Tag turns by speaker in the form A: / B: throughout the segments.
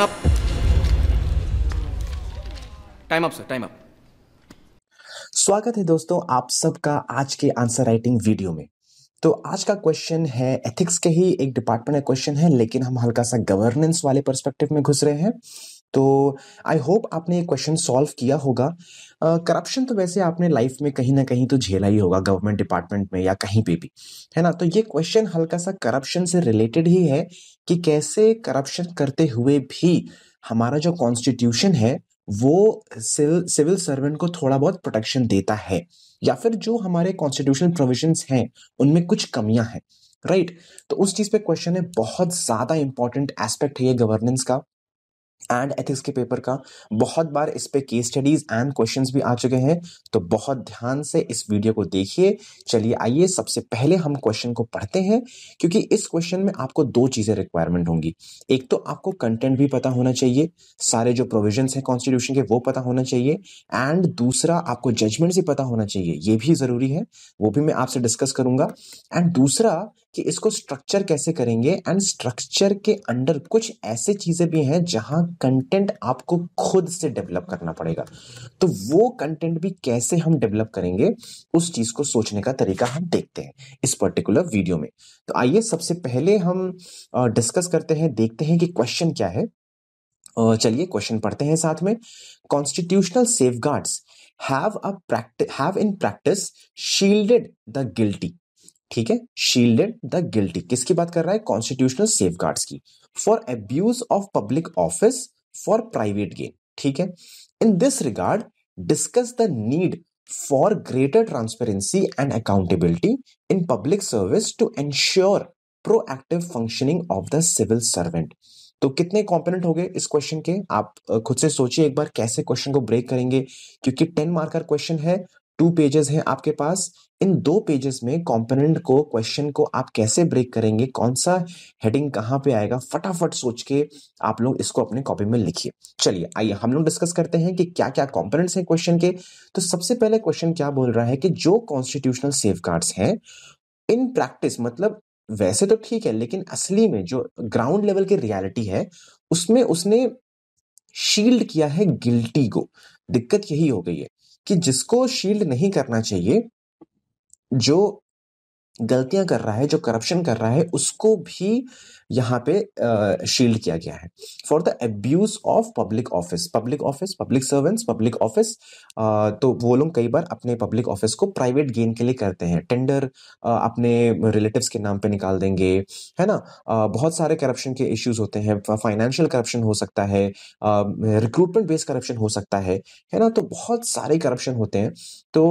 A: Time up time up sir time up स्वागत है दोस्तों आप सबका आज के आंसर राइटिंग वीडियो में तो आज का क्वेश्चन है एथिक्स के ही एक डिपार्टमेंट का क्वेश्चन है लेकिन हम हल्का सा गवर्नेंस वाले पर्सपेक्टिव में घुस रहे हैं तो आई होप आपने ये क्वेश्चन सॉल्व किया होगा करप्शन uh, तो वैसे आपने लाइफ में कहीं ना कहीं तो झेला ही होगा गवर्नमेंट डिपार्टमेंट में या कहीं पे भी है ना तो ये क्वेश्चन हल्का सा करप्शन से रिलेटेड ही है कि कैसे करप्शन करते हुए भी हमारा जो कॉन्स्टिट्यूशन है वो सिविल सिविल सर्वेंट को थोड़ा बहुत प्रोटेक्शन देता है या फिर जो हमारे कॉन्स्टिट्यूशनल प्रोविजंस हैं उनमें कुछ कमियां हैं राइट right? तो उस चीज़ पे क्वेश्चन है बहुत ज़्यादा इंपॉर्टेंट एस्पेक्ट है ये गवर्नेंस का एंड एथिक्स के पेपर का बहुत बार इस पे केस स्टडीज एंड क्वेश्चंस भी आ चुके हैं तो बहुत ध्यान से इस वीडियो को देखिए चलिए आइए सबसे पहले हम क्वेश्चन को पढ़ते हैं क्योंकि इस क्वेश्चन में आपको दो चीज़ें रिक्वायरमेंट होंगी एक तो आपको कंटेंट भी पता होना चाहिए सारे जो प्रोविजन है कॉन्स्टिट्यूशन के वो पता होना चाहिए एंड दूसरा आपको जजमेंट भी पता होना चाहिए ये भी ज़रूरी है वो भी मैं आपसे डिस्कस करूंगा एंड दूसरा कि इसको स्ट्रक्चर कैसे करेंगे एंड स्ट्रक्चर के अंडर कुछ ऐसे चीज़ें भी हैं जहां कंटेंट आपको खुद से डेवलप करना पड़ेगा तो वो कंटेंट भी कैसे हम डेवलप करेंगे उस चीज़ को सोचने का तरीका हम देखते हैं इस पर्टिकुलर वीडियो में तो आइए सबसे पहले हम डिस्कस करते हैं देखते हैं कि क्वेश्चन क्या है चलिए क्वेश्चन पढ़ते हैं साथ में constitutional safeguards have a practice have in practice shielded the guilty ठीक है शील्डेड द गिल्टी किसकी बात कर रहा है कॉन्स्टिट्यूशनल सेफ की for abuse of public office for private gain ठीक है in this regard discuss the need for greater transparency and accountability in public service to ensure proactive functioning of the civil servant तो कितने component हो गए इस question के आप खुद से सोचिए एक बार कैसे क्वेश्चन को ब्रेक करेंगे क्योंकि टेन मार्कर क्वेश्चन है टू पेजेस हैं आपके पास इन दो पेजेस में कंपोनेंट को क्वेश्चन को आप कैसे ब्रेक करेंगे कौन सा हेडिंग कहाँ पे आएगा फटाफट सोच के आप लोग इसको अपने कॉपी में लिखिए चलिए आइए हम लोग डिस्कस करते हैं कि क्या क्या कंपोनेंट्स हैं क्वेश्चन के तो सबसे पहले क्वेश्चन क्या बोल रहा है कि जो कॉन्स्टिट्यूशनल सेफ हैं इन प्रैक्टिस मतलब वैसे तो ठीक है लेकिन असली में जो ग्राउंड लेवल की रियालिटी है उसमें उसने शील्ड किया है गिल्टी को दिक्कत यही हो गई है कि जिसको शील्ड नहीं करना चाहिए जो गलतियां कर रहा है जो करप्शन कर रहा है उसको भी यहाँ पे शील्ड किया गया है for the abuse of public office public office public servants public office तो वो लोग कई बार अपने पब्लिक ऑफिस को प्राइवेट गेन के लिए करते हैं टेंडर अपने रिलेटिव्स के नाम पे निकाल देंगे है ना बहुत सारे करप्शन के इश्यूज होते हैं फाइनेंशियल करप्शन हो सकता है रिक्रूटमेंट बेस्ड करप्शन हो सकता है है ना तो बहुत सारे करप्शन होते हैं तो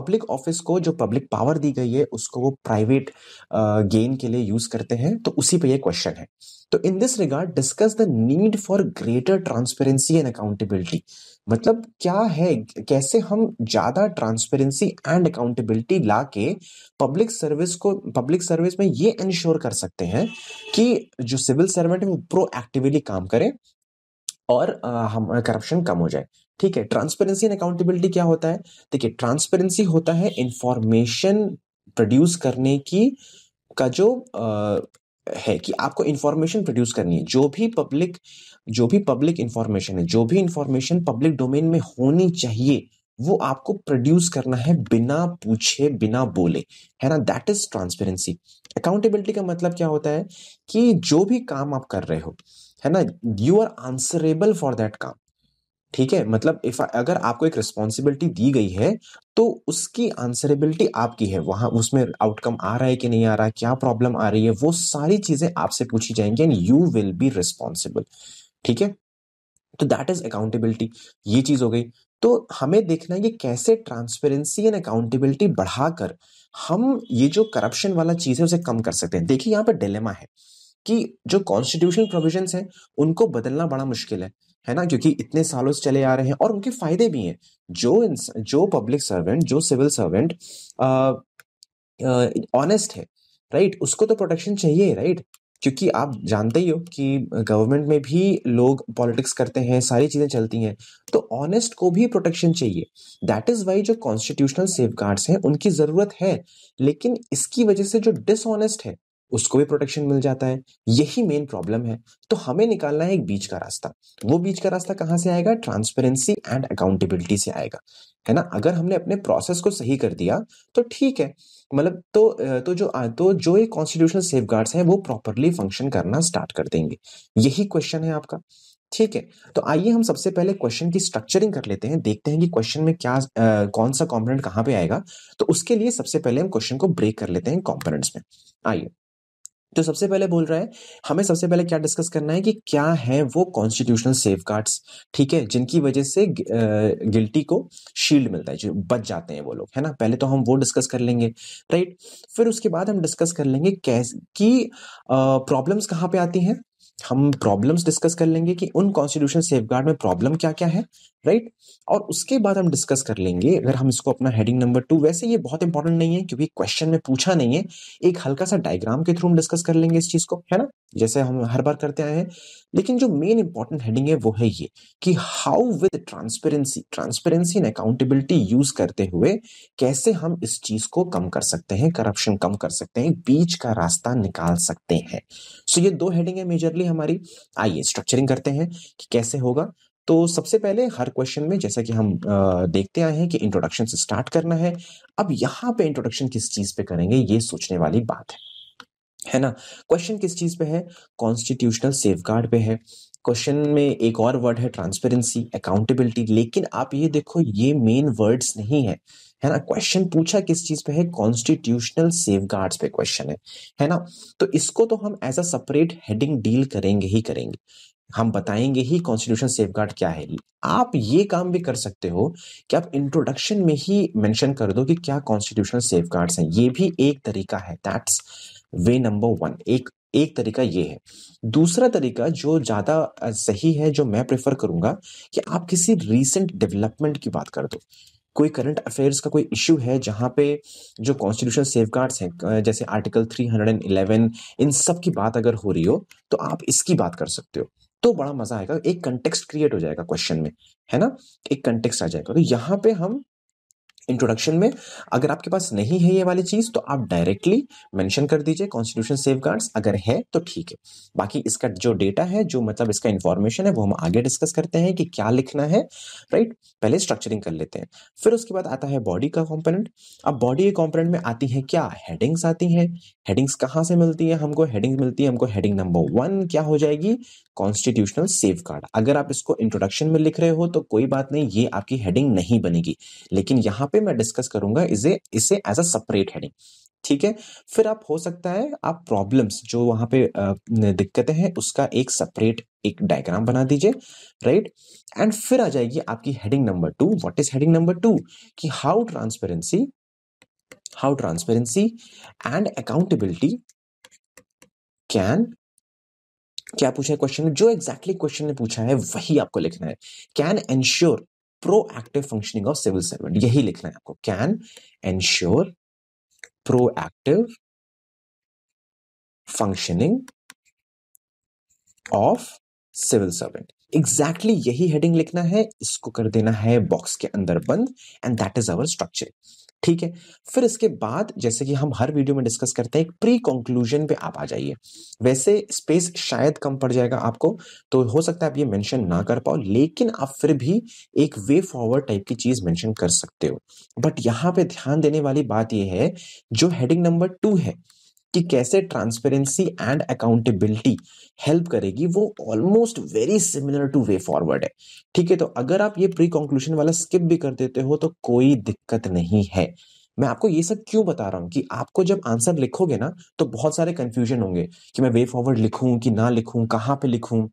A: पब्लिक ऑफिस को जो पब्लिक पावर दी गई है उसको वो प्राइवेट गेन uh, के लिए यूज करते हैं तो उसी पे ये क्वेश्चन है तो in this regard discuss the need for greater transparency and accountability मतलब क्या है कैसे हम ज्यादा ट्रांसपेरेंसी एंड अकाउंटेबिलिटी ला के पब्लिक सर्विस को पब्लिक सर्विस में ये इंश्योर कर सकते हैं कि जो सिविल सर्वेंट है वो प्रोएक्टिवली काम करें और uh, हम करप्शन uh, कम हो जाए ठीक है ट्रांसपेरेंसी एंड अकाउंटेबिलिटी क्या होता है देखिए ट्रांसपेरेंसी होता है इंफॉर्मेशन प्रोड्यूस करने की का जो आ, है कि आपको इंफॉर्मेशन प्रोड्यूस करनी है जो भी पब्लिक जो भी पब्लिक इंफॉर्मेशन है जो भी इंफॉर्मेशन पब्लिक डोमेन में होनी चाहिए वो आपको प्रोड्यूस करना है बिना पूछे बिना बोले है ना दैट इज ट्रांसपेरेंसी अकाउंटेबिलिटी का मतलब क्या होता है कि जो भी काम आप कर रहे हो है ना you are answerable for that काम ठीक है मतलब इफ अगर आपको एक रिस्पॉन्सिबिलिटी दी गई है तो उसकी आंसरेबिलिटी आपकी है वहां उसमें आउटकम आ रहा है कि नहीं आ रहा क्या प्रॉब्लम आ रही है वो सारी चीजें आपसे पूछी जाएंगी and you will be responsible ठीक है तो दैट इज अकाउंटेबिलिटी ये चीज हो गई तो हमें देखना है कि कैसे ट्रांसपेरेंसी एंड अकाउंटेबिलिटी बढ़ाकर हम ये जो करप्शन वाला चीज है उसे कम कर सकते हैं देखिए यहाँ पर डिलेमा है कि जो कॉन्स्टिट्यूशनल प्रोविजंस हैं उनको बदलना बड़ा मुश्किल है है ना क्योंकि इतने सालों से चले आ रहे हैं और उनके फायदे भी हैं जो जो पब्लिक सर्वेंट जो सिविल सर्वेंट ऑनेस्ट है राइट उसको तो प्रोटेक्शन चाहिए राइट क्योंकि आप जानते ही हो कि गवर्नमेंट में भी लोग पॉलिटिक्स करते हैं सारी चीज़ें चलती हैं तो ऑनेस्ट को भी प्रोटेक्शन चाहिए दैट इज़ वाई जो कॉन्स्टिट्यूशनल सेफ हैं उनकी ज़रूरत है लेकिन इसकी वजह से जो डिसऑनेस्ट है उसको भी प्रोटेक्शन मिल जाता है यही मेन प्रॉब्लम है तो हमें निकालना है एक बीच का रास्ता वो बीच का रास्ता कहाँ से आएगा ट्रांसपेरेंसी एंड अकाउंटेबिलिटी से आएगा है ना अगर हमने अपने प्रोसेस को सही कर दिया तो ठीक है मतलब तो तो जो तो जो ये कॉन्स्टिट्यूशनल सेफ गार्ड्स हैं वो प्रॉपरली फंक्शन करना स्टार्ट कर देंगे यही क्वेश्चन है आपका ठीक है तो आइए हम सबसे पहले क्वेश्चन की स्ट्रक्चरिंग कर लेते हैं देखते हैं कि क्वेश्चन में क्या आ, कौन सा कॉम्पोनेंट कहाँ पे आएगा तो उसके लिए सबसे पहले हम क्वेश्चन को ब्रेक कर लेते हैं कॉम्पोनेंट्स में आइए तो सबसे पहले बोल रहा है हमें सबसे पहले क्या डिस्कस करना है कि क्या है वो कॉन्स्टिट्यूशनल सेफ ठीक है जिनकी वजह से गिल्टी को शील्ड मिलता है जो बच जाते हैं वो लोग है ना पहले तो हम वो डिस्कस कर लेंगे राइट फिर उसके बाद हम डिस्कस कर लेंगे कैस की प्रॉब्लम्स कहाँ पे आती हैं हम प्रॉब्लम्स डिस्कस कर लेंगे कि उन कॉन्स्टिट्यूशन सेफ में प्रॉब्लम क्या क्या है राइट और उसके बाद हम डिस्कस कर लेंगे अगर हम इसको अपना हेडिंग नंबर टू वैसे ये बहुत इंपॉर्टेंट नहीं है क्योंकि क्वेश्चन में पूछा नहीं है एक हल्का सा डायग्राम के थ्रू हम डिस्कस कर लेंगे इस चीज को है ना जैसे हम हर बार करते आए हैं लेकिन जो मेन इंपॉर्टेंट हेडिंग है वो है ये कि how with transparency transparency and accountability use करते हुए कैसे हम इस चीज को कम कर सकते हैं करप्शन कम कर सकते हैं बीच का रास्ता निकाल सकते हैं सो so ये दो हेडिंग है मेजरली बेसिकली हमारी आइए स्ट्रक्चरिंग करते हैं कि कैसे होगा तो सबसे पहले हर क्वेश्चन में जैसा कि हम देखते आए हैं कि इंट्रोडक्शन से स्टार्ट करना है अब यहाँ पे इंट्रोडक्शन किस चीज़ पे करेंगे ये सोचने वाली बात है है ना क्वेश्चन किस चीज़ पे है कॉन्स्टिट्यूशनल सेफ पे है क्वेश्चन में एक और वर्ड है ट्रांसपेरेंसी अकाउंटेबिलिटी लेकिन आप ये देखो ये मेन वर्ड्स नहीं है है ना क्वेश्चन पूछा किस चीज पे है कॉन्स्टिट्यूशनल सेफ पे क्वेश्चन है है ना तो इसको तो हम as a separate heading deal करेंगे ही करेंगे हम बताएंगे ही कॉन्स्टिट्यूशन सेफ क्या है आप ये काम भी कर सकते हो कि आप इंट्रोडक्शन में ही मेंशन कर दो कि क्या कॉन्स्टिट्यूशनल सेफ हैं ये भी एक तरीका है दैट्स वे नंबर वन एक एक तरीका ये है दूसरा तरीका जो ज़्यादा सही है जो मैं प्रेफर करूंगा कि आप किसी रीसेंट डेवलपमेंट की बात कर दो कोई करंट अफेयर्स का कोई इशू है जहाँ पे जो कॉन्स्टिट्यूशन सेफ हैं जैसे आर्टिकल 311 इन सब की बात अगर हो रही हो तो आप इसकी बात कर सकते हो तो बड़ा मजा आएगा एक कंटेक्स्ट क्रिएट हो जाएगा क्वेश्चन में है ना एक कंटेक्स्ट आ जाएगा तो यहाँ पे हम इंट्रोडक्शन में अगर आपके पास नहीं है ये वाली चीज़ तो आप डायरेक्टली मेंशन कर दीजिए कॉन्स्टिट्यूशन सेफ अगर है तो ठीक है बाकी इसका जो डेटा है जो मतलब इसका इन्फॉर्मेशन है वो हम आगे डिस्कस करते हैं कि क्या लिखना है राइट पहले स्ट्रक्चरिंग कर लेते हैं फिर उसके बाद आता है बॉडी का कॉम्पोनेंट अब बॉडी के कॉम्पोनेंट में आती है क्या हेडिंग्स आती हैं हेडिंग्स कहाँ से मिलती है हमको हेडिंग मिलती है हमको हेडिंग नंबर वन क्या हो जाएगी कॉन्स्टिट्यूशनल सेफ गार्ड अगर आप इसको इंट्रोडक्शन में लिख रहे हो तो कोई बात नहीं ये आपकी हेडिंग नहीं बनेगी लेकिन यहाँ पे मैं डिस्कस करूंगा इसे इसे एज अ सेपरेट हेडिंग ठीक है फिर आप हो सकता है आप प्रॉब्लम्स जो वहां पे दिक्कतें हैं उसका एक सेपरेट एक डायग्राम बना दीजिए राइट एंड फिर आ जाएगी आपकी heading number two what is heading number two कि how transparency how transparency and accountability can क्या पूछा है क्वेश्चन में जो एग्जैक्टली क्वेश्चन ने पूछा है वही आपको लिखना है can ensure active functioning of civil servant यही लिखना है आपको can ensure active functioning of civil servant exactly यही हेडिंग लिखना है इसको कर देना है बॉक्स के अंदर बंद and that is our structure ठीक है फिर इसके बाद जैसे कि हम हर वीडियो में डिस्कस करते हैं एक प्री कंक्लूजन पे आप आ जाइए वैसे स्पेस शायद कम पड़ जाएगा आपको तो हो सकता है आप ये मेंशन ना कर पाओ लेकिन आप फिर भी एक वे फॉरवर्ड टाइप की चीज मेंशन कर सकते हो बट यहाँ पे ध्यान देने वाली बात यह है जो हेडिंग नंबर टू है कि कैसे ट्रांसपेरेंसी एंड अकाउंटेबिलिटी हेल्प करेगी वो almost very similar to way forward है ठीक है तो अगर आप ये प्री कॉन्क्लूशन वाला स्किप भी कर देते हो तो कोई दिक्कत नहीं है मैं आपको ये सब क्यों बता रहा हूँ कि आपको जब आंसर लिखोगे ना तो बहुत सारे कंफ्यूजन होंगे कि मैं वे फॉरवर्ड लिखूं कि ना लिखूं कहाँ पे लिखूं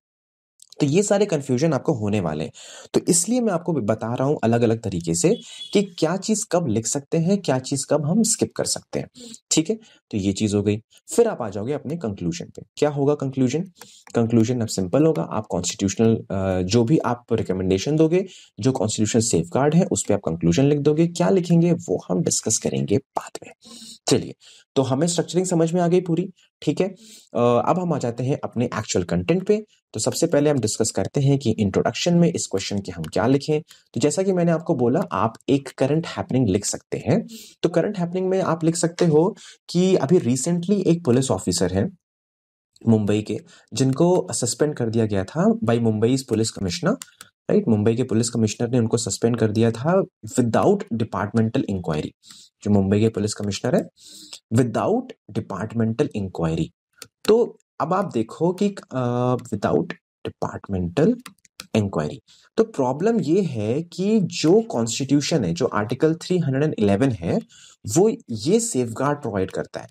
A: तो ये सारे कन्फ्यूजन आपको होने वाले हैं तो इसलिए मैं आपको बता रहा हूँ अलग अलग तरीके से कि क्या चीज़ कब लिख सकते हैं क्या चीज़ कब हम स्किप कर सकते हैं ठीक है तो ये चीज़ हो गई फिर आप आ जाओगे अपने कंक्लूजन पे क्या होगा कंक्लूजन कंक्लूजन अब सिंपल होगा आप कॉन्स्टिट्यूशनल जो भी आप रिकमेंडेशन दोगे जो कॉन्स्टिट्यूशनल सेफ है उस पर आप कंक्लूजन लिख दोगे क्या लिखेंगे वो हम डिस्कस करेंगे बाद में चलिए तो हमें स्ट्रक्चरिंग समझ में आ गई पूरी ठीक है अब हम आ जाते हैं अपने एक्चुअल कंटेंट पे तो सबसे पहले हम डिस्कस करते हैं कि इंट्रोडक्शन में इस क्वेश्चन के हम क्या लिखें तो जैसा कि मैंने आपको बोला आप एक करंट हैपनिंग लिख सकते हैं तो करंट हैपनिंग में आप लिख सकते हो कि अभी रिसेंटली एक पुलिस ऑफिसर है मुंबई के जिनको सस्पेंड कर दिया गया था by Mumbai police commissioner right Mumbai के पुलिस कमिश्नर ने उनको सस्पेंड कर दिया था विदाउट डिपार्टमेंटल इंक्वायरी जो मुंबई के पुलिस कमिश्नर है विदाउट डिपार्टमेंटल इंक्वायरी तो अब आप देखो कि विदाउट डिपार्टमेंटल इंक्वायरी तो प्रॉब्लम ये है कि जो कॉन्स्टिट्यूशन है जो आर्टिकल 311 है वो ये सेफ प्रोवाइड करता है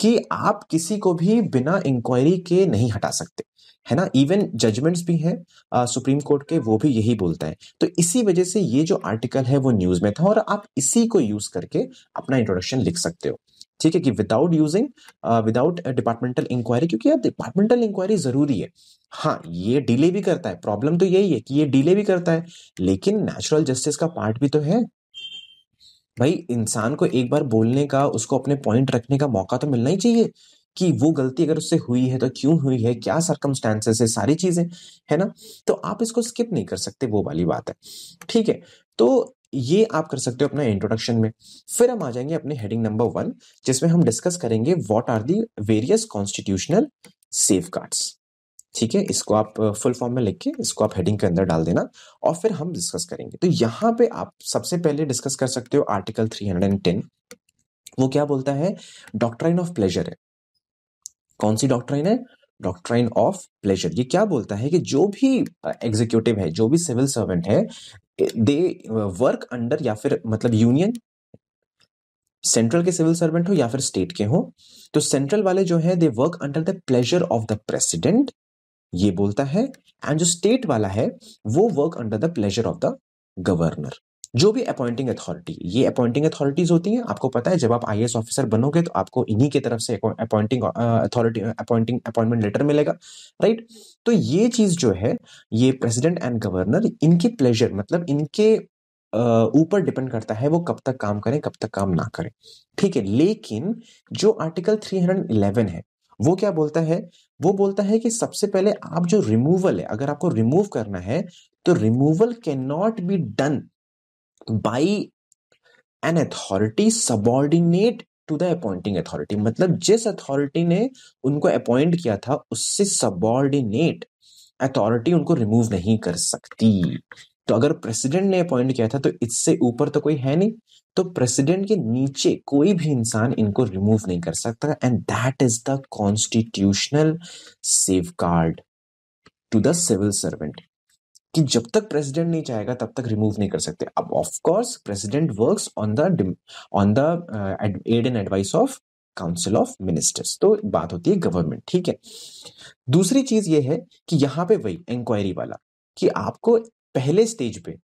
A: कि आप किसी को भी बिना इंक्वायरी के नहीं हटा सकते है ना इवन जजमेंट्स भी हैं सुप्रीम कोर्ट के वो भी यही बोलता है तो इसी वजह से ये जो आर्टिकल है वो न्यूज में था और आप इसी को यूज करके अपना इंट्रोडक्शन लिख सकते हो ठीक है कि without using without departmental inquiry क्योंकि यार डिपार्टमेंटल इंक्वायरी जरूरी है हाँ ये डिले भी करता है प्रॉब्लम तो यही है कि ये डिले भी करता है लेकिन नेचुरल जस्टिस का पार्ट भी तो है भाई इंसान को एक बार बोलने का उसको अपने पॉइंट रखने का मौका तो मिलना ही चाहिए कि वो गलती अगर उससे हुई है तो क्यों हुई है क्या सरकमस्टांसेस है सारी चीज़ें है ना तो आप इसको स्किप नहीं कर सकते वो वाली बात है ठीक है तो ये आप कर सकते हो अपना इंट्रोडक्शन में फिर हम आ जाएंगे अपने हेडिंग नंबर वन जिसमें हम डिस्कस करेंगे what are the various constitutional safe ठीक है इसको आप फुल फॉर्म में लिख के इसको आप हेडिंग के अंदर डाल देना और फिर हम डिस्कस करेंगे तो यहाँ पे आप सबसे पहले डिस्कस कर सकते हो आर्टिकल 310 वो क्या बोलता है डॉक्ट्राइन ऑफ प्लेजर है कौन सी डॉक्ट्राइन है डॉक्ट्राइन ऑफ प्लेजर ये क्या बोलता है कि जो भी एग्जीक्यूटिव है जो भी सिविल सर्वेंट है दे वर्क अंडर या फिर मतलब यूनियन सेंट्रल के सिविल सर्वेंट हो या फिर स्टेट के हो तो सेंट्रल वाले जो है they work under the pleasure of the president ये बोलता है एंड जो स्टेट वाला है वो work under the pleasure of the governor जो भी अपॉइंटिंग अथॉरिटी ये अपॉइंटिंग अथॉरिटीज होती हैं आपको पता है जब आप आई ऑफिसर बनोगे तो आपको इन्हीं की तरफ से appointing authority appointing appointment letter मिलेगा राइट तो ये चीज जो है ये प्रेसिडेंट एंड गवर्नर इनके प्लेजर मतलब इनके uh, ऊपर डिपेंड करता है वो कब तक काम करें कब तक काम ना करें ठीक है लेकिन जो आर्टिकल 311 है वो क्या बोलता है वो बोलता है कि सबसे पहले आप जो रिमूवल है अगर आपको रिमूव करना है तो removal can not be done by an authority subordinate to the appointing authority मतलब जिस अथॉरिटी ने उनको अपॉइंट किया था उससे सबॉर्डिनेट अथॉरिटी उनको रिमूव नहीं कर सकती तो अगर प्रेसिडेंट ने अपॉइंट किया था तो इससे ऊपर तो कोई है नहीं तो प्रेसिडेंट के नीचे कोई भी इंसान इनको रिमूव नहीं कर सकता and that is the constitutional safeguard to the civil servant कि जब तक प्रेसिडेंट नहीं चाहेगा तब तक रिमूव नहीं कर सकते अब of course president works on the on the aid and advice of council of ministers तो बात होती है गवर्नमेंट ठीक है दूसरी चीज ये है कि यहाँ पे वही इंक्वायरी वाला कि आपको पहले स्टेज पे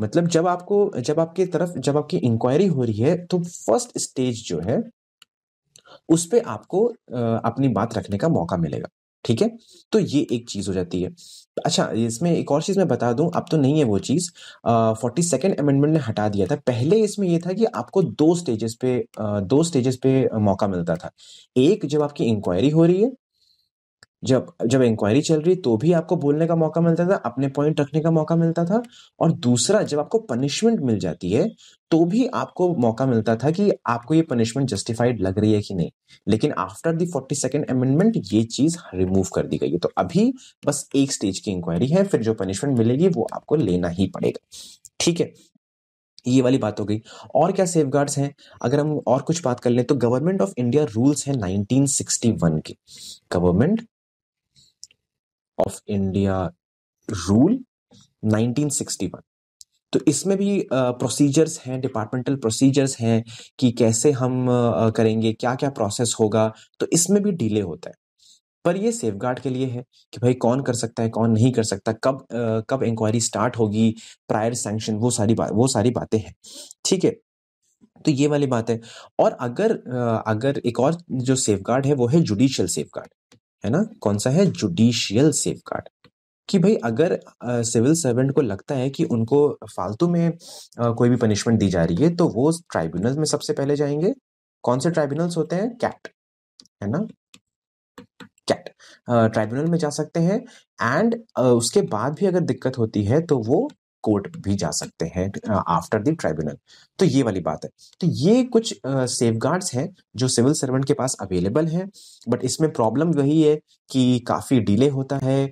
A: मतलब जब आपको जब आपकी तरफ जब आपकी इंक्वायरी हो रही है तो फर्स्ट स्टेज जो है उस पर आपको uh, अपनी बात रखने का मौका मिलेगा ठीक है तो ये एक चीज़ हो जाती है अच्छा इसमें एक और चीज़ मैं बता दूं अब तो नहीं है वो चीज़ फोर्टी सेकेंड अमेंडमेंट ने हटा दिया था पहले इसमें यह था कि आपको दो स्टेजेस पे आ, दो स्टेजेस पे मौका मिलता था एक जब आपकी इंक्वायरी हो रही है जब जब इंक्वायरी चल रही तो भी आपको बोलने का मौका मिलता था अपने पॉइंट रखने का मौका मिलता था और दूसरा जब आपको पनिशमेंट मिल जाती है तो भी आपको मौका मिलता था कि आपको ये पनिशमेंट जस्टिफाइड लग रही है कि नहीं लेकिन after the forty second amendment ये चीज रिमूव कर दी गई है तो अभी बस एक स्टेज की इंक्वायरी है फिर जो पनिशमेंट मिलेगी वो आपको लेना ही पड़ेगा ठीक है ये वाली बात हो गई और क्या सेफ हैं अगर हम और कुछ बात कर लें तो गवर्नमेंट ऑफ इंडिया रूल्स हैं 1961 के गवर्नमेंट ऑफ इंडिया रूल 1961 तो इसमें भी प्रोसीजर्स हैं डिपार्टमेंटल प्रोसीजर्स हैं कि कैसे हम करेंगे क्या क्या प्रोसेस होगा तो इसमें भी डिले होता है पर ये सेफ के लिए है कि भाई कौन कर सकता है कौन नहीं कर सकता कब आ, कब इंक्वायरी स्टार्ट होगी प्रायर सैंक्शन वो सारी बात वो सारी बातें हैं ठीक है तो ये वाली बात है और अगर अगर एक और जो सेफ है वो है जुडिशियल सेफ गार्ड है ना कौन सा है जुडिशियल सेफ गार्ड कि भाई अगर सिविल सर्वेंट को लगता है कि उनको फालतू में आ, कोई भी पनिशमेंट दी जा रही है तो वो ट्राइब्यूनल में सबसे पहले जाएंगे कौन से ट्राइब्यूनल्स होते हैं कैट है ना कैट ट्राइब्यूनल में जा सकते हैं एंड उसके बाद भी अगर दिक्कत होती है तो वो कोर्ट भी जा सकते हैं आफ्टर द ट्राइब्यूनल तो ये वाली बात है तो ये कुछ सेफ गार्ड्स हैं जो सिविल सर्वेंट के पास अवेलेबल हैं बट इसमें प्रॉब्लम वही है कि काफ़ी डिले होता है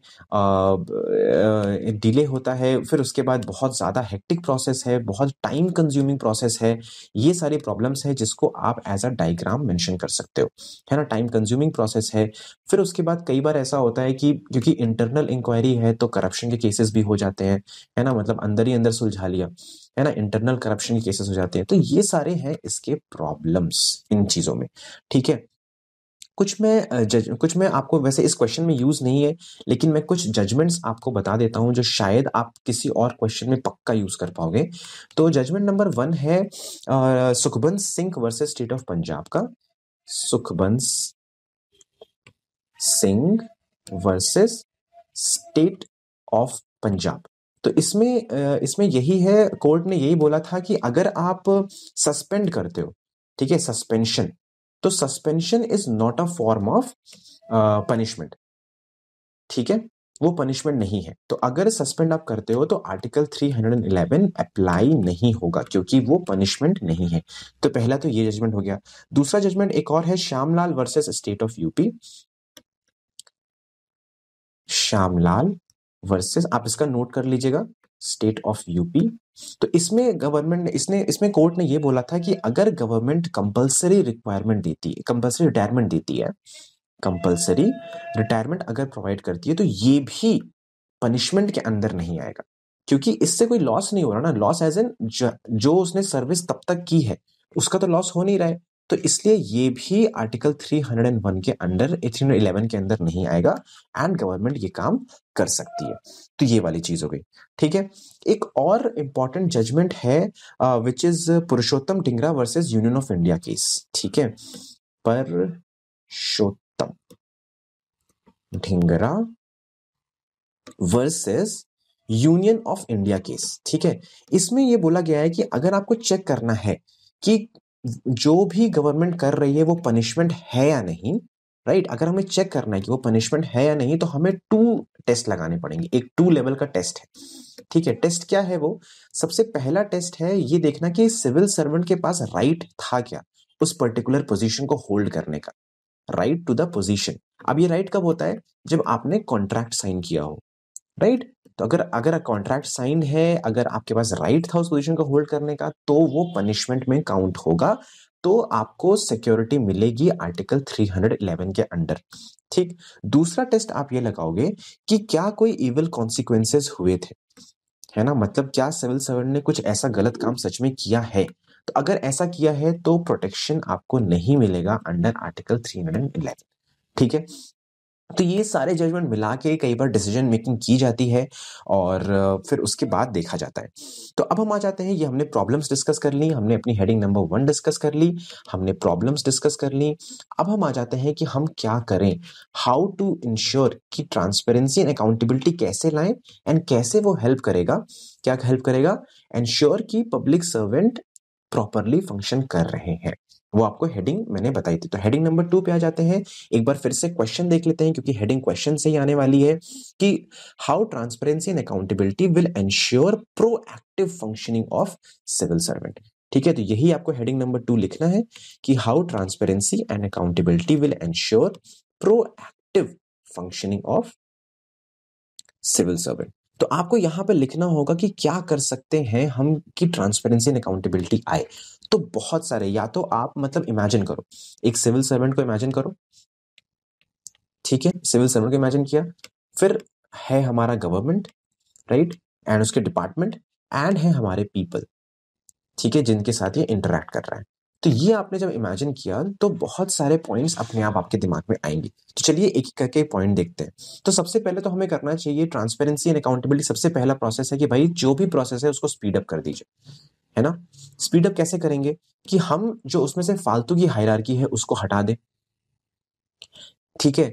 A: डिले होता है फिर उसके बाद बहुत ज़्यादा हेक्टिक प्रोसेस है बहुत टाइम कंज्यूमिंग प्रोसेस है ये सारी प्रॉब्लम्स है जिसको आप एज अ डाइग्राम मेंशन कर सकते हो है ना टाइम कंज्यूमिंग प्रोसेस है फिर उसके बाद कई बार ऐसा होता है कि क्योंकि इंटरनल इंक्वायरी है तो करप्शन के केसेस भी हो जाते हैं है ना मतलब मतलब अंदर ही अंदर सुलझा लिया है ना इंटरनल करप्शन के केसेस हो जाते हैं तो ये सारे हैं इसके प्रॉब्लम्स इन चीज़ों में ठीक है कुछ मैं जज कुछ मैं आपको वैसे इस क्वेश्चन में यूज़ नहीं है लेकिन मैं कुछ जजमेंट्स आपको बता देता हूँ जो शायद आप किसी और क्वेश्चन में पक्का यूज़ कर पाओगे तो जजमेंट नंबर वन है Sukhbans Singh versus state of Punjab का Sukhbans Singh versus state of Punjab तो इसमें इसमें यही है कोर्ट ने यही बोला था कि अगर आप सस्पेंड करते हो ठीक है सस्पेंशन तो suspension is not a form of punishment ठीक है वो पनिशमेंट नहीं है तो अगर सस्पेंड आप करते हो तो आर्टिकल 311 अप्लाई नहीं होगा क्योंकि वो पनिशमेंट नहीं है तो पहला तो ये जजमेंट हो गया दूसरा जजमेंट एक और है Shyamlal versus state of UP Shyamlal versus आप इसका नोट कर लीजिएगा स्टेट ऑफ यूपी तो इसमें गवर्नमेंट ने इसने इसमें कोर्ट ने ये बोला था कि अगर गवर्नमेंट कंपलसरी रिक्वायरमेंट देती है कंपलसरी रिटायरमेंट देती है कंपलसरी रिटायरमेंट अगर प्रोवाइड करती है तो ये भी पनिशमेंट के अंदर नहीं आएगा क्योंकि इससे कोई लॉस नहीं हो रहा ना लॉस एज एन जो उसने सर्विस तब तक की है उसका तो लॉस हो नहीं रहा है तो इसलिए ये भी आर्टिकल 301 के अंडर 311 के अंदर नहीं आएगा एंड गवर्नमेंट ये काम कर सकती है तो ये वाली चीज हो गई ठीक है एक और इम्पॉर्टेंट जजमेंट है which is Purushottam Dhingra versus union of India case ठीक है Purushottam Dhingra versus union of India case ठीक है इसमें यह बोला गया है कि अगर आपको चेक करना है कि जो भी गवर्नमेंट कर रही है वो पनिशमेंट है या नहीं राइट right? अगर हमें चेक करना है कि वो पनिशमेंट है या नहीं तो हमें टू टेस्ट लगाने पड़ेंगे एक टू लेवल का टेस्ट है ठीक है टेस्ट क्या है वो सबसे पहला टेस्ट है ये देखना कि सिविल सर्वेंट के पास राइट right था क्या उस पर्टिकुलर पोजीशन को होल्ड करने का राइट टू द पोजीशन अब ये राइट right कब होता है जब आपने कॉन्ट्रैक्ट साइन किया हो राइट right? तो अगर अगर कॉन्ट्रैक्ट साइंड है अगर आपके पास राइट था उस पोजीशन को होल्ड करने का तो वो पनिशमेंट में काउंट होगा तो आपको सिक्योरिटी मिलेगी आर्टिकल 311 के अंडर ठीक दूसरा टेस्ट आप ये लगाओगे कि क्या कोई इवल कॉन्सिक्वेंसेस हुए थे है ना मतलब क्या सिविल सर्वेंट ने कुछ ऐसा गलत काम सच में किया है तो अगर ऐसा किया है तो प्रोटेक्शन आपको नहीं मिलेगा अंडर आर्टिकल 311 ठीक है तो ये सारे जजमेंट मिला के कई बार डिसीजन मेकिंग की जाती है और फिर उसके बाद देखा जाता है तो अब हम आ जाते हैं ये हमने प्रॉब्लम्स डिस्कस कर ली हमने अपनी हेडिंग नंबर वन डिस्कस कर ली हमने प्रॉब्लम्स डिस्कस कर ली अब हम आ जाते हैं कि हम क्या करें हाउ टू इंश्योर कि ट्रांसपेरेंसी एंड अकाउंटेबिलिटी कैसे लाएं एंड कैसे वो हेल्प करेगा क्या हेल्प करेगा एंश्योर कि पब्लिक सर्वेंट प्रॉपरली फंक्शन कर रहे हैं वो आपको हेडिंग मैंने बताई थी तो हेडिंग नंबर टू पे आ जाते हैं एक बार फिर से क्वेश्चन देख लेते हैं क्योंकि हेडिंग क्वेश्चन से ही आने वाली है कि how transparency and accountability will ensure proactive functioning of civil servant ठीक है तो यही आपको हेडिंग नंबर टू लिखना है कि how transparency and accountability will ensure proactive functioning of civil servant तो आपको यहां पर लिखना होगा कि क्या कर सकते हैं हम कि ट्रांसपेरेंसी एंड अकाउंटेबिलिटी आए तो बहुत सारे या तो आप मतलब इमेजिन करो एक सिविल सर्वेंट को इमेजिन करो ठीक है सिविल सर्वेंट को इमेजिन किया फिर है हमारा गवर्नमेंट राइट एंड उसके डिपार्टमेंट एंड है हमारे पीपल ठीक है जिनके साथ ये इंटरेक्ट कर रहा है तो ये आपने जब इमेजिन किया तो बहुत सारे पॉइंट्स अपने आप आपके दिमाग में आएंगे तो चलिए एक एक करके पॉइंट देखते हैं तो सबसे पहले तो हमें करना चाहिए ट्रांसपेरेंसी एंड अकाउंटेबिलिटी सबसे पहला प्रोसेस है कि भाई जो भी प्रोसेस है उसको स्पीड अप कर दीजिए है ना स्पीडअप कैसे करेंगे कि हम जो उसमें से फालतू की हायरार्की है उसको हटा दें ठीक है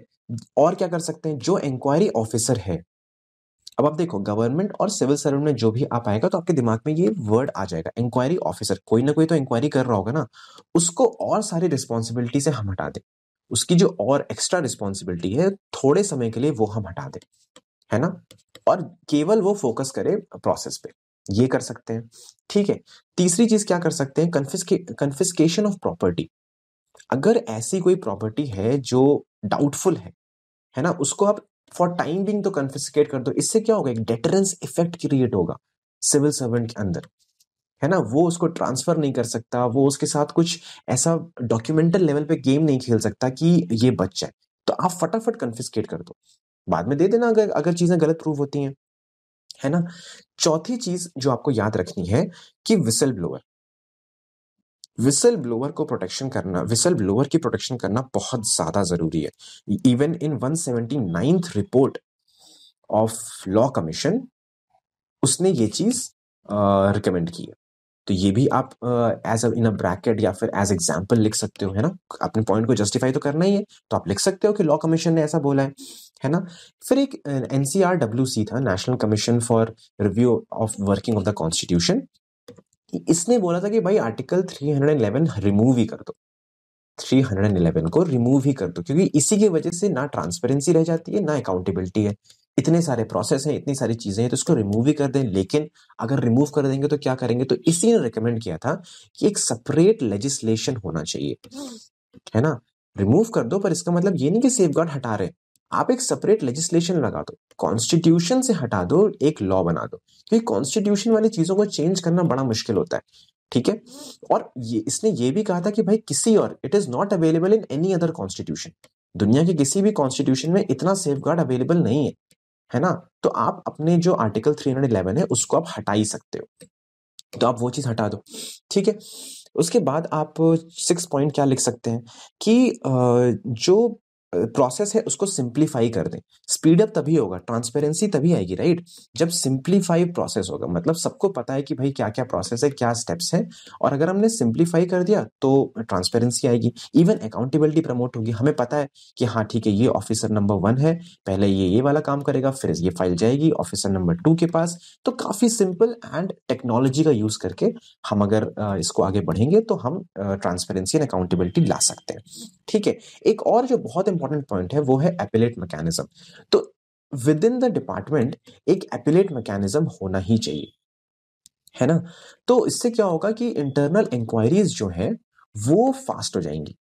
A: और क्या कर सकते हैं जो इंक्वायरी ऑफिसर है अब आप देखो गवर्नमेंट और सिविल सर्वेंट में जो भी आप आएगा तो आपके दिमाग में ये वर्ड आ जाएगा इंक्वायरी ऑफिसर कोई ना कोई तो इंक्वायरी कर रहा होगा ना उसको और सारी रिस्पॉन्सिबिलिटी से हम हटा दें उसकी जो और एक्स्ट्रा रिस्पॉन्सिबिलिटी है थोड़े समय के लिए वो हम हटा दें है ना और केवल वो फोकस करे प्रोसेस पे ये कर सकते हैं ठीक है तीसरी चीज क्या कर सकते हैं कन्फिस्के कन्फिस्केशन ऑफ प्रॉपर्टी अगर ऐसी कोई प्रॉपर्टी है जो डाउटफुल है है ना उसको आप फॉर टाइम बिंग तो कन्फिस्केट कर दो इससे क्या होगा एक डेटरेंस इफेक्ट क्रिएट होगा सिविल सर्वेंट के अंदर है ना वो उसको ट्रांसफर नहीं कर सकता वो उसके साथ कुछ ऐसा डॉक्यूमेंटल लेवल पे गेम नहीं खेल सकता कि ये बच जाए तो आप फटाफट कन्फिस्केट कर दो बाद में दे देना अगर अगर चीजें गलत प्रूव होती हैं है ना चौथी चीज जो आपको याद रखनी है कि विसल ब्लोअर विसल ब्लोअर को प्रोटेक्शन करना विसल ब्लोअर की प्रोटेक्शन करना बहुत ज्यादा जरूरी है even in one seventy ninth report of law commission उसने ये चीज रिकमेंड की है तो ये भी आप एज इन अ ब्रैकेट या फिर एज एग्जाम्पल लिख सकते हो है ना अपने पॉइंट को जस्टिफाई तो करना ही है तो आप लिख सकते हो कि लॉ कमीशन ने ऐसा बोला है है ना फिर एक N C R W C था national commission for review of working of the constitution इसने बोला था कि भाई आर्टिकल 311 रिमूव ही कर दो 311 को रिमूव ही कर दो क्योंकि इसी की वजह से ना ट्रांसपेरेंसी रह जाती है ना अकाउंटेबिलिटी है इतने सारे प्रोसेस हैं इतनी सारी चीज़ें हैं तो इसको रिमूव ही कर दें लेकिन अगर रिमूव कर देंगे तो क्या करेंगे तो इसी ने रिकमेंड किया था कि एक सेपरेट लेजिस्लेशन होना चाहिए है ना रिमूव कर दो पर इसका मतलब ये नहीं कि सेफ हटा रहे आप एक सेपरेट लेजिस्लेशन लगा दो कॉन्स्टिट्यूशन से हटा दो एक लॉ बना दो क्योंकि कॉन्स्टिट्यूशन वाली चीज़ों को चेंज करना बड़ा मुश्किल होता है ठीक है और ये इसने ये भी कहा था कि भाई किसी और it is not available in any other constitution दुनिया के किसी भी कॉन्स्टिट्यूशन में इतना सेफ अवेलेबल नहीं है है ना तो आप अपने जो आर्टिकल थ्री हंड्रेड इलेवन है उसको आप हटा ही सकते हो तो आप वो चीज़ हटा दो ठीक है उसके बाद आप सिक्स पॉइंट क्या लिख सकते हैं कि जो प्रोसेस है उसको सिंप्लीफाई कर दें स्पीडअप तभी होगा ट्रांसपेरेंसी तभी आएगी राइट जब सिंप्लीफाई प्रोसेस होगा मतलब सबको पता है कि भाई क्या क्या प्रोसेस है क्या स्टेप्स है और अगर हमने सिंप्लीफाई कर दिया तो ट्रांसपेरेंसी आएगी इवन अकाउंटेबिलिटी प्रमोट होगी हमें पता है कि हाँ ठीक है ये ऑफिसर नंबर वन है पहले ये ये वाला काम करेगा फिर ये फाइल जाएगी ऑफिसर नंबर टू के पास तो काफी सिंपल एंड टेक्नोलॉजी का यूज करके हम अगर इसको आगे बढ़ेंगे तो हम ट्रांसपेरेंसी एंड अकाउंटेबिलिटी ला सकते हैं ठीक है एक और जो बहुत इंपॉर्टेंट पॉइंट है वो है एपिलेट मैकेनिज्म तो विद इन द डिपार्टमेंट एक एपिलेट मैकेनिज्म होना ही चाहिए है ना तो इससे क्या होगा कि इंटरनल इंक्वायरीज जो है वो फास्ट हो जाएंगी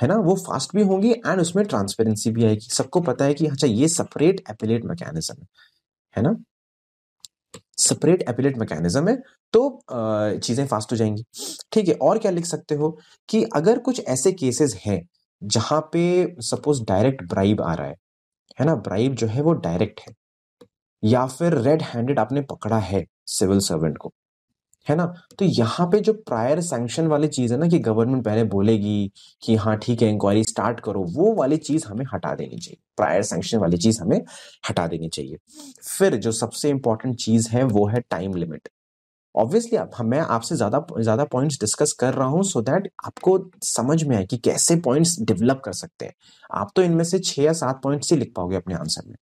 A: है ना वो फास्ट भी होंगी एंड उसमें ट्रांसपेरेंसी भी आएगी सबको पता है कि अच्छा ये सेपरेट एपिलेट मैकेनिज्म है ना सेपरेट एपिलेट मैकेनिज्म है तो चीज़ें फास्ट हो जाएंगी ठीक है और क्या लिख सकते हो कि अगर कुछ ऐसे केसेस हैं जहां पे सपोज डायरेक्ट ब्राइब आ रहा है है ना ब्राइब जो है वो डायरेक्ट है या फिर रेड हैंडेड आपने पकड़ा है सिविल सर्वेंट को है ना तो यहाँ पे जो प्रायर सैंक्शन वाली चीज है ना कि गवर्नमेंट पहले बोलेगी कि हाँ ठीक है इंक्वायरी स्टार्ट करो वो वाली चीज हमें हटा देनी चाहिए प्रायर सैंक्शन वाली चीज हमें हटा देनी चाहिए फिर जो सबसे इंपॉर्टेंट चीज है वो है टाइम लिमिट ऑब्वियसली आप मैं आपसे ज़्यादा ज़्यादा पॉइंट्स डिस्कस कर रहा हूँ सो दैट आपको समझ में आए कि कैसे पॉइंट्स डेवलप कर सकते हैं आप तो इनमें से छह या सात पॉइंट्स ही लिख पाओगे अपने आंसर में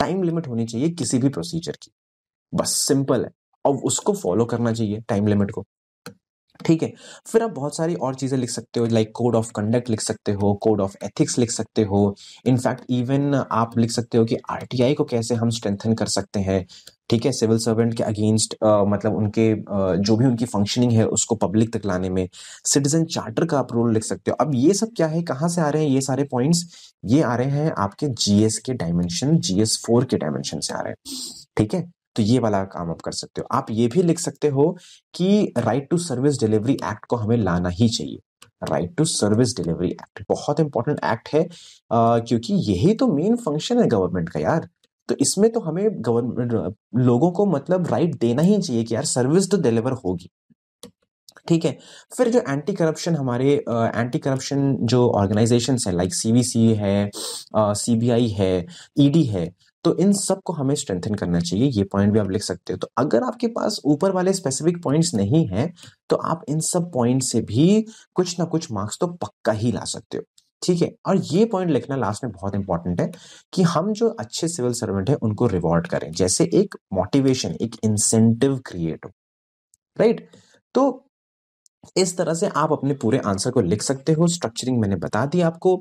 A: टाइम लिमिट होनी चाहिए किसी भी प्रोसीजर की बस सिंपल है और उसको फॉलो करना चाहिए टाइम लिमिट को ठीक है फिर आप बहुत सारी और चीज़ें लिख सकते हो लाइक कोड ऑफ कंडक्ट लिख सकते हो कोड ऑफ एथिक्स लिख सकते हो इनफैक्ट इवन आप लिख सकते हो कि आर को कैसे हम स्ट्रेंथन कर सकते हैं ठीक है सिविल सर्वेंट के अगेंस्ट मतलब उनके आ, जो भी उनकी फंक्शनिंग है उसको पब्लिक तक लाने में सिटीजन चार्टर का आप रोल लिख सकते हो अब ये सब क्या है कहाँ से आ रहे हैं ये सारे पॉइंट्स ये आ रहे हैं आपके जीएस के डायमेंशन जीएस फोर के डायमेंशन से आ रहे हैं ठीक है तो ये वाला काम आप कर सकते हो आप ये भी लिख सकते हो कि right to service delivery act को हमें लाना ही चाहिए right to service delivery act बहुत इंपॉर्टेंट एक्ट है आ, क्योंकि यही तो मेन फंक्शन है गवर्नमेंट का यार तो इसमें तो हमें गवर्नमेंट लोगों को मतलब राइट देना ही चाहिए कि यार सर्विस तो डिलीवर होगी ठीक है फिर जो एंटी करप्शन हमारे एंटी करप्शन जो ऑर्गेनाइजेशन है लाइक सी है सी e है ईडी है तो इन सब को हमें स्ट्रेंथन करना चाहिए ये पॉइंट भी आप लिख सकते हो तो अगर आपके पास ऊपर वाले स्पेसिफिक पॉइंट्स नहीं हैं तो आप इन सब पॉइंट से भी कुछ ना कुछ मार्क्स तो पक्का ही ला सकते हो ठीक है और ये पॉइंट लिखना लास्ट में बहुत इंपॉर्टेंट है कि हम जो अच्छे सिविल सर्वेंट है उनको रिवॉर्ड करें जैसे एक मोटिवेशन एक इंसेंटिव क्रिएट हो राइट तो इस तरह से आप अपने पूरे आंसर को लिख सकते हो स्ट्रक्चरिंग मैंने बता दी आपको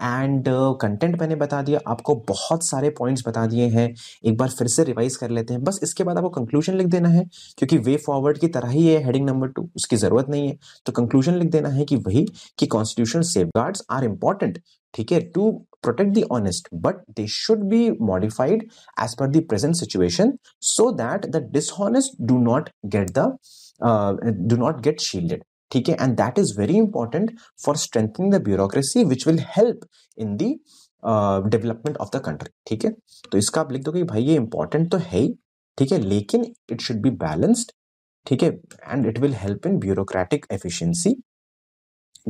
A: एंड कंटेंट मैंने बता दिया आपको बहुत सारे पॉइंट्स बता दिए हैं एक बार फिर से रिवाइज कर लेते हैं बस इसके बाद आपको कंक्लूजन लिख देना है क्योंकि वे फॉरवर्ड की तरह ही है हेडिंग नंबर टू उसकी ज़रूरत नहीं है तो कंक्लूजन लिख देना है कि वही कि कॉन्स्टिट्यूशन सेफ आर इम्पॉर्टेंट ठीक है to protect the honest but they should be modified as per the situation so that the the do not get the do not get shielded ठीक है and that is very important for strengthening the bureaucracy which will help in the development of the country ठीक है तो इसका आप लिख कि भाई ये इंपॉर्टेंट तो है ही ठीक है लेकिन इट शुड बी बैलेंस्ड ठीक है and it will help in bureaucratic efficiency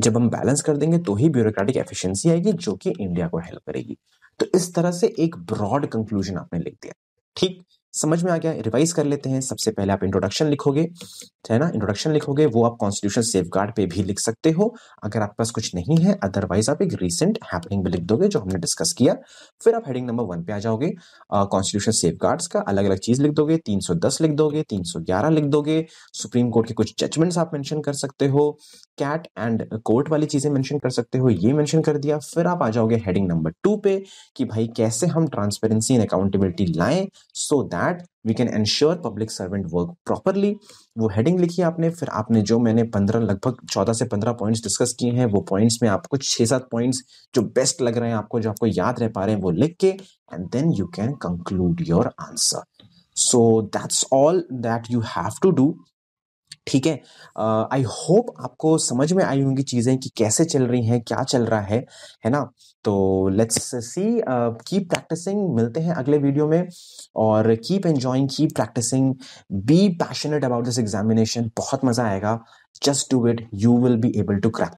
A: जब हम बैलेंस कर देंगे तो ही ब्यूरोक्रेटिक एफिशिएंसी आएगी जो कि इंडिया को हेल्प करेगी तो इस तरह से एक ब्रॉड कंक्लूजन आपने लिख दिया ठीक समझ में आ गया रिवाइज कर लेते हैं सबसे पहले आप इंट्रोडक्शन लिखोगे है ना इंट्रोडक्शन लिखोगे वो आप कॉन्स्टिट्यूशन सेफ गार्ड पे भी लिख सकते हो अगर आपके पास कुछ नहीं है अदरवाइज आप एक रिसेंट हैपनिंग भी लिख दोगे जो हमने डिस्कस किया फिर आप हेडिंग नंबर वन पे आ जाओगे कॉन्स्टिट्यूशन सेफ गार्ड्स का अलग अलग चीज लिख दोगे तीन लिख दोगे तीन लिख दोगे सुप्रीम कोर्ट के कुछ जजमेंट्स आप मैंशन कर सकते हो कैट एंड कोर्ट वाली चीजें मैंशन कर सकते हो ये मैंशन कर दिया फिर आप आ जाओगे हेडिंग नंबर टू पे कि भाई कैसे हम ट्रांसपेरेंसी एंड अकाउंटेबिलिटी लाएं so that that we can ensure public servant work properly वो हेडिंग लिखी आपने फिर आपने जो मैंने पंद्रह लगभग चौदह से पंद्रह पॉइंट्स डिस्कस किए हैं वो पॉइंट्स में आपको छः सात पॉइंट्स जो बेस्ट लग रहे हैं आपको जो आपको याद रह पा रहे हैं वो लिख के and then you can conclude your answer so that's all that you have to do ठीक है आई होप आपको समझ में आई होंगी चीज़ें कि कैसे चल रही हैं क्या चल रहा है है ना तो लेट्स सी कीप प्रैक्टिसिंग मिलते हैं अगले वीडियो में और keep enjoying keep practising be passionate about this examination बहुत मज़ा आएगा just do it you will be able to crack